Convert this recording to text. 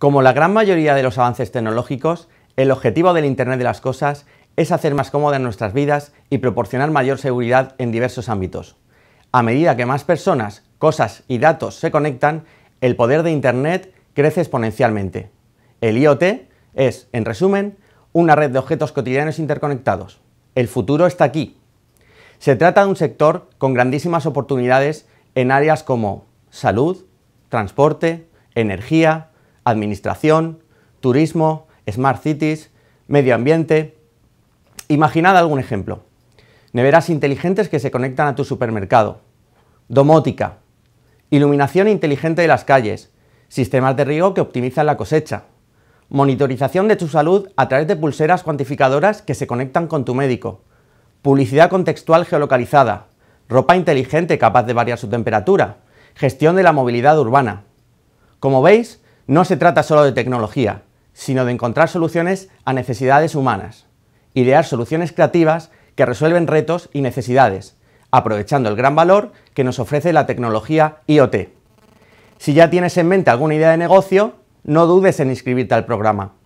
Como la gran mayoría de los avances tecnológicos, el objetivo del Internet de las Cosas es hacer más cómodas nuestras vidas y proporcionar mayor seguridad en diversos ámbitos. A medida que más personas, cosas y datos se conectan, el poder de Internet crece exponencialmente. El IoT es, en resumen, una red de objetos cotidianos interconectados. El futuro está aquí. Se trata de un sector con grandísimas oportunidades en áreas como salud, transporte, energía, administración, turismo, smart cities, medio ambiente. Imaginad algún ejemplo. Neveras inteligentes que se conectan a tu supermercado. Domótica. Iluminación inteligente de las calles. Sistemas de riego que optimizan la cosecha. Monitorización de tu salud a través de pulseras cuantificadoras que se conectan con tu médico. Publicidad contextual geolocalizada. Ropa inteligente capaz de variar su temperatura. Gestión de la movilidad urbana. Como veis, no se trata solo de tecnología, sino de encontrar soluciones a necesidades humanas, idear soluciones creativas que resuelven retos y necesidades, aprovechando el gran valor que nos ofrece la tecnología IoT. Si ya tienes en mente alguna idea de negocio, no dudes en inscribirte al programa.